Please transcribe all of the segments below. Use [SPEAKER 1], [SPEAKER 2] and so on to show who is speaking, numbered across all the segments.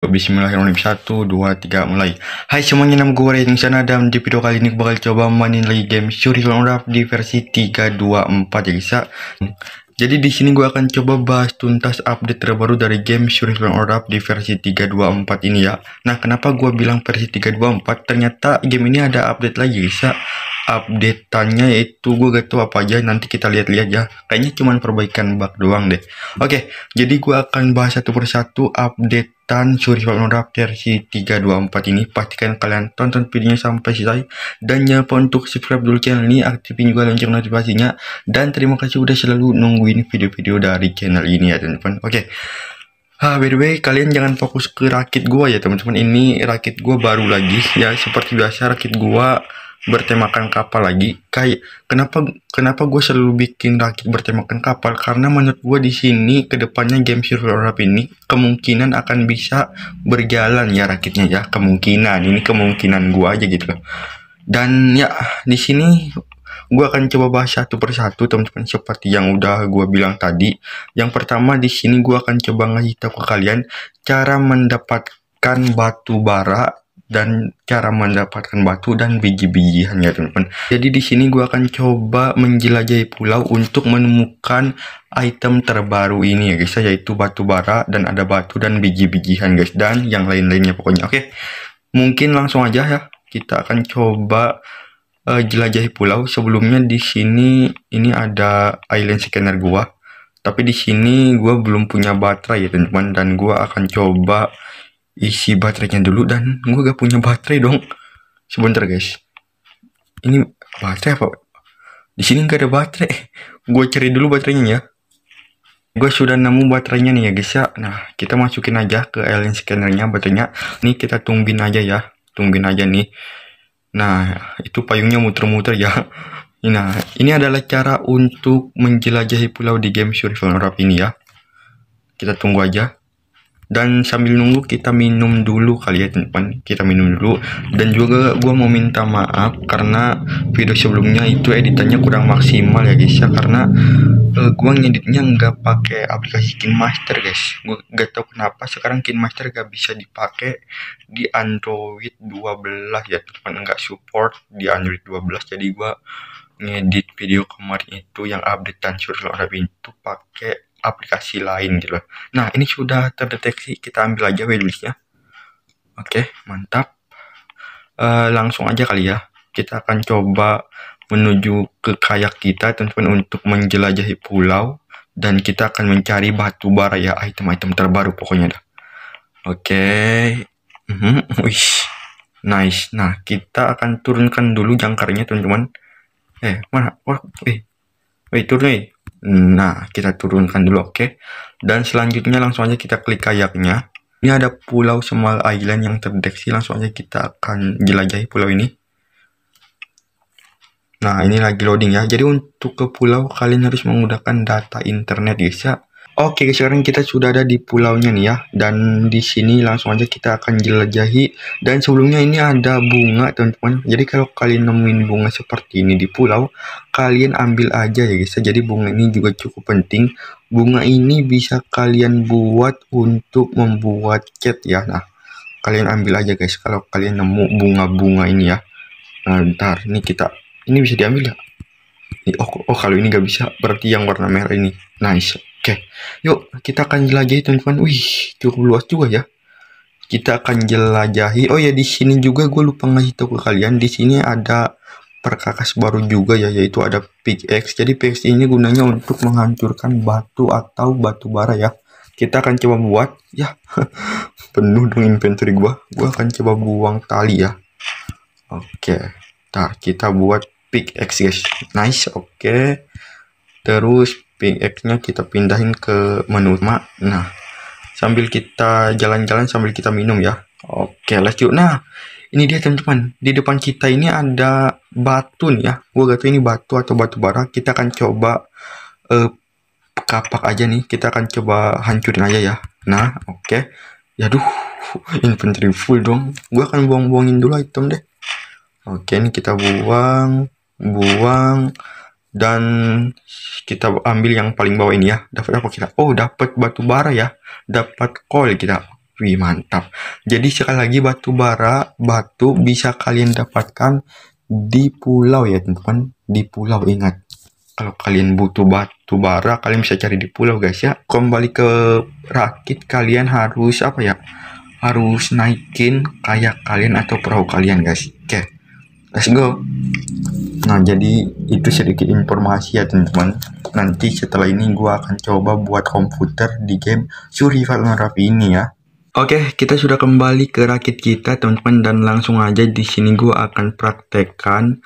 [SPEAKER 1] Bismillahirrahmanirrahim 1, 2, 3, mulai Hai semuanya, nama gue Rating Sana Dan di video kali ini gue bakal coba mainin lagi game Shuriken Rap di versi 324 ya bisa. Ya. Jadi di sini gue akan coba bahas tuntas update terbaru dari game Shuriken Rap di versi 324 ini ya Nah kenapa gue bilang versi 324 Ternyata game ini ada update lagi bisa. Ya update-annya yaitu gue gak tau apa aja nanti kita lihat-lihat ya kayaknya cuman perbaikan bug doang deh oke okay, jadi gue akan bahas satu persatu updatean Survival on Raptor si 324 ini pastikan kalian tonton videonya sampai selesai dan jangan lupa untuk subscribe dulu channel ini aktifin juga lonceng notifikasinya dan terima kasih udah selalu nungguin video-video dari channel ini ya teman-teman oke okay. Ah, by the way, kalian jangan fokus ke rakit gua ya, teman-teman. Ini rakit gua baru lagi ya, seperti biasa rakit gua bertemakan kapal lagi kayak kenapa kenapa gue selalu bikin rakit bertemakan kapal karena menurut gue di sini kedepannya game Survival Rap ini kemungkinan akan bisa berjalan ya rakitnya ya kemungkinan ini kemungkinan gue aja gitu loh dan ya di sini gue akan coba bahas satu persatu teman-teman seperti yang udah gue bilang tadi yang pertama di sini gue akan coba ngasih tahu ke kalian cara mendapatkan batu bara dan cara mendapatkan batu dan biji-bijian ya teman-teman. Jadi di sini gua akan coba menjelajahi pulau untuk menemukan item terbaru ini ya guys ya, yaitu batu bara dan ada batu dan biji-bijian guys dan yang lain-lainnya pokoknya. Oke. Mungkin langsung aja ya kita akan coba uh, jelajahi pulau. Sebelumnya di sini ini ada island scanner gue, Tapi di sini gua belum punya baterai ya teman-teman dan gue akan coba isi baterainya dulu dan gue gak punya baterai dong sebentar guys ini baterai apa di sini gak ada baterai gue cari dulu baterainya ya gue sudah nemu baterainya nih ya guys ya nah kita masukin aja ke alien scannernya baterainya nih kita tungguin aja ya tungguin aja nih nah itu payungnya muter-muter ya nah ini adalah cara untuk menjelajahi pulau di game survival rap ini ya kita tunggu aja dan sambil nunggu kita minum dulu kali ya teman kita minum dulu dan juga gue mau minta maaf karena video sebelumnya itu editannya kurang maksimal ya guys ya karena uh, eh, gue ngeditnya nggak pakai aplikasi KinMaster guys gue nggak tau kenapa sekarang KinMaster nggak bisa dipakai di Android 12 ya teman nggak support di Android 12 jadi gue ngedit video kemarin itu yang update Tansur Arab itu pakai aplikasi lain gitu Nah, ini sudah terdeteksi, kita ambil aja waitlistnya. Oke, mantap. Uh, langsung aja kali ya, kita akan coba menuju ke kayak kita teman-teman untuk menjelajahi pulau dan kita akan mencari batu bara ya item-item terbaru pokoknya dah. Oke. Okay. Mm -hmm. Nice. Nah, kita akan turunkan dulu jangkarnya teman-teman. Eh, mana? Wah, eh. Wih, turun, eh. Hmm, nah, kita turunkan dulu, oke. Okay? Dan selanjutnya langsung aja kita klik kayaknya. Ini ada pulau Small Island yang terdeteksi, langsung aja kita akan jelajahi pulau ini. Nah, ini lagi loading ya. Jadi untuk ke pulau, kalian harus menggunakan data internet guys ya. Oke, sekarang kita sudah ada di pulaunya nih ya. Dan di sini langsung aja kita akan jelajahi. Dan sebelumnya ini ada bunga, teman-teman. Jadi kalau kalian nemuin bunga seperti ini di pulau, kalian ambil aja ya guys. Ya. Jadi bunga ini juga cukup penting. Bunga ini bisa kalian buat untuk membuat cat ya. Nah, kalian ambil aja guys kalau kalian nemu bunga-bunga ini ya. Nah, ntar ini kita ini bisa diambil ya? oh, oh kalau ini nggak bisa berarti yang warna merah ini nice oke okay. yuk kita akan jelajahi teman-teman wih cukup luas juga ya kita akan jelajahi oh ya di sini juga gue lupa ngasih tahu ke kalian di sini ada perkakas baru juga ya yaitu ada pickaxe jadi pickaxe ini gunanya untuk menghancurkan batu atau batu bara ya kita akan coba buat ya penuh dong inventory gue. Gue akan coba buang tali ya oke okay. Nah, kita buat Pick X guys nice oke okay. terus Pick X nya kita pindahin ke menu utama nah sambil kita jalan-jalan sambil kita minum ya oke okay, let's go nah ini dia teman-teman di depan kita ini ada batu nih ya gua gak tahu ini batu atau batu bara kita akan coba uh, kapak aja nih kita akan coba hancurin aja ya nah oke okay. Yaduh, inventory full dong. Gua akan buang-buangin dulu item deh. Oke, ini kita buang buang dan kita ambil yang paling bawah ini ya dapat apa kita oh dapat batu bara ya dapat coal kita wih mantap jadi sekali lagi batu bara batu bisa kalian dapatkan di pulau ya teman-teman di pulau ingat kalau kalian butuh batu bara kalian bisa cari di pulau guys ya kembali ke rakit kalian harus apa ya harus naikin kayak kalian atau perahu kalian guys oke okay. let's go Nah, jadi itu sedikit informasi ya teman-teman. Nanti setelah ini gue akan coba buat komputer di game Survival Merapi ini ya. Oke, kita sudah kembali ke rakit kita teman-teman dan langsung aja di sini gue akan praktekkan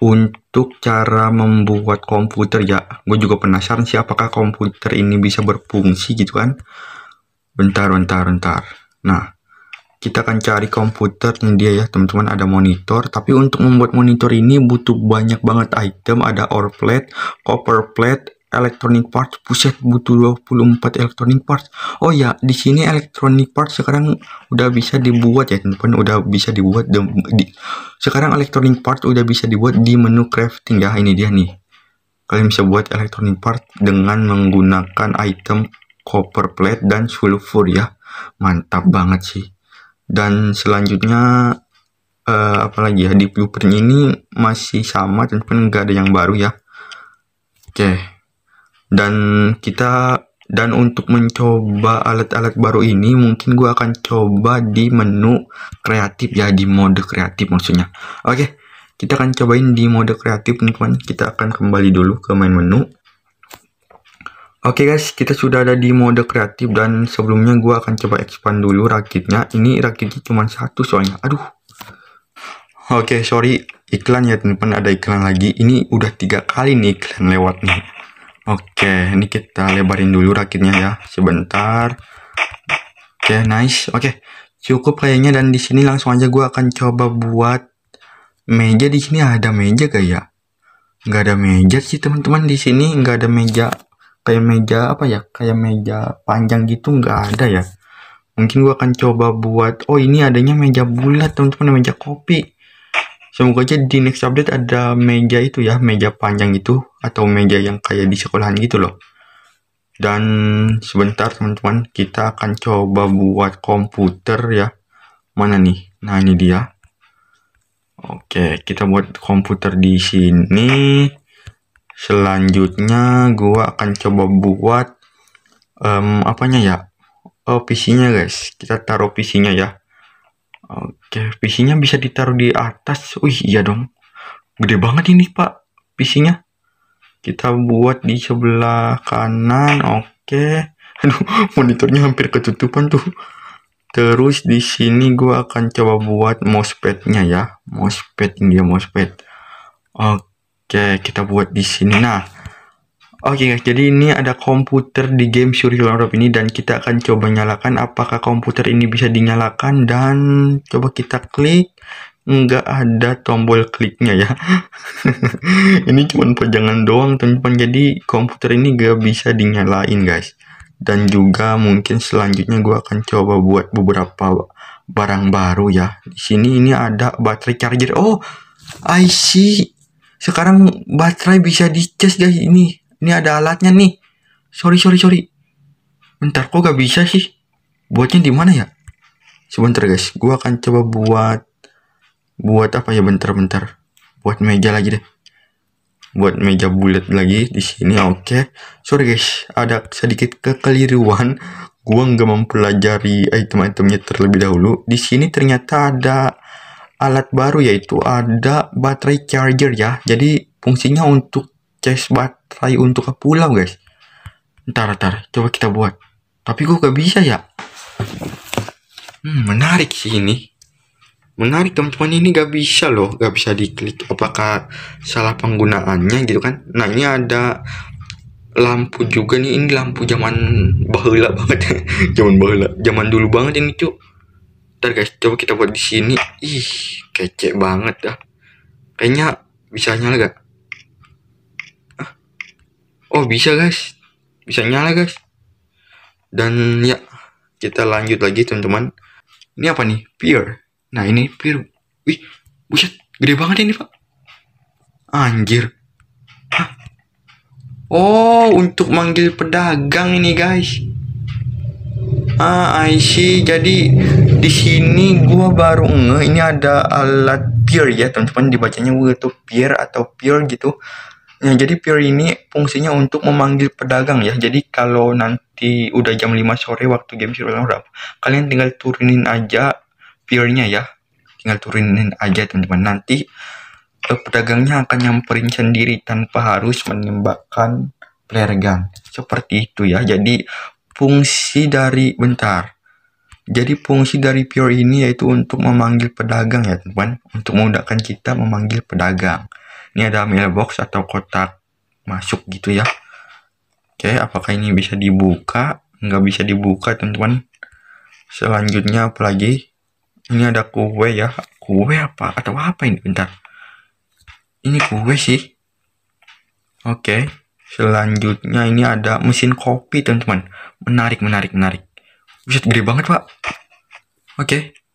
[SPEAKER 1] untuk cara membuat komputer ya. Gue juga penasaran sih apakah komputer ini bisa berfungsi gitu kan. Bentar, bentar, bentar. Nah, kita akan cari komputer komputernya dia ya teman-teman ada monitor tapi untuk membuat monitor ini butuh banyak banget item ada ore plate, copper plate, electronic parts Pusat butuh 24 electronic parts oh ya di sini electronic parts sekarang udah bisa dibuat ya teman-teman udah bisa dibuat di, di, sekarang electronic parts udah bisa dibuat di menu crafting ya ini dia nih kalian bisa buat electronic parts dengan menggunakan item copper plate dan sulfur ya mantap banget sih dan selanjutnya uh, eh, apalagi ya di blueprint ini masih sama pun nggak ada yang baru ya oke okay. dan kita dan untuk mencoba alat-alat baru ini mungkin gue akan coba di menu kreatif ya di mode kreatif maksudnya oke okay. kita akan cobain di mode kreatif teman-teman kita akan kembali dulu ke main menu Oke okay guys, kita sudah ada di mode kreatif dan sebelumnya gua akan coba expand dulu rakitnya. Ini rakitnya cuma satu soalnya. Aduh. Oke, okay, sorry iklan ya teman-teman ada iklan lagi. Ini udah tiga kali nih iklan lewat nih. Oke, okay, ini kita lebarin dulu rakitnya ya. Sebentar. Oke, okay, nice. Oke. Okay, cukup kayaknya dan di sini langsung aja gua akan coba buat meja di sini ada meja ya? Nggak ada meja sih teman-teman di sini nggak ada meja kayak meja apa ya kayak meja panjang gitu nggak ada ya mungkin gua akan coba buat oh ini adanya meja bulat teman-teman meja kopi semoga aja di next update ada meja itu ya meja panjang itu atau meja yang kayak di sekolahan gitu loh dan sebentar teman-teman kita akan coba buat komputer ya mana nih nah ini dia oke kita buat komputer di sini selanjutnya gua akan coba buat um, apanya ya oh PC-nya guys kita taruh PC-nya ya oke PC-nya bisa ditaruh di atas wih iya dong gede banget ini pak PC-nya kita buat di sebelah kanan oke aduh monitornya hampir ketutupan tuh terus di sini gua akan coba buat mousepadnya ya mousepad ini dia mousepad oke Oke, kita buat di sini. Nah, oke okay guys, jadi ini ada komputer di game Survival Rob ini dan kita akan coba nyalakan apakah komputer ini bisa dinyalakan dan coba kita klik nggak ada tombol kliknya ya ini cuma pajangan doang teman-teman jadi komputer ini nggak bisa dinyalain guys dan juga mungkin selanjutnya gue akan coba buat beberapa barang baru ya di sini ini ada baterai charger oh I see sekarang baterai bisa dicas guys ini ini ada alatnya nih sorry sorry sorry bentar kok gak bisa sih buatnya di mana ya sebentar guys gua akan coba buat buat apa ya bentar-bentar buat meja lagi deh buat meja bulat lagi di sini oke okay. sorry guys ada sedikit kekeliruan gua nggak mempelajari item-itemnya terlebih dahulu di sini ternyata ada alat baru yaitu ada baterai charger ya. Jadi fungsinya untuk charge baterai untuk ke pulau guys. Ntar, ntar, coba kita buat. Tapi gue gak bisa ya. Hmm, menarik sih ini. Menarik teman-teman ini gak bisa loh, gak bisa diklik. Apakah salah penggunaannya gitu kan? Nah ini ada lampu juga nih ini lampu zaman bahula banget zaman bahula zaman dulu banget ini cuk Ntar guys, coba kita buat di sini. Ih, kece banget dah. Kayaknya bisa nyala gak? Oh, bisa guys. Bisa nyala guys. Dan ya, kita lanjut lagi teman-teman. Ini apa nih? Pier. Nah, ini pier. Wih, buset. Gede banget ini, Pak. Anjir. Hah? Oh, untuk manggil pedagang ini, guys. Ah, I see. Jadi di sini gua baru nge ini ada alat peer ya teman-teman dibacanya gua tuh peer atau peer gitu Nah, jadi peer ini fungsinya untuk memanggil pedagang ya. Jadi kalau nanti udah jam 5 sore waktu game Serial Rap, kalian tinggal turunin aja peernya ya. Tinggal turunin aja teman-teman. Nanti eh, pedagangnya akan nyamperin sendiri tanpa harus menembakkan player gun. Seperti itu ya. Jadi fungsi dari bentar jadi fungsi dari pure ini yaitu untuk memanggil pedagang ya teman untuk memudahkan kita memanggil pedagang. Ini ada mailbox atau kotak masuk gitu ya. Oke, apakah ini bisa dibuka? Nggak bisa dibuka teman-teman. Selanjutnya apalagi? Ini ada kue ya. Kue apa? Atau apa ini? Bentar. Ini kue sih. Oke. Selanjutnya ini ada mesin kopi teman-teman. Menarik, menarik, menarik bisa gede banget, Pak. Oke. Okay.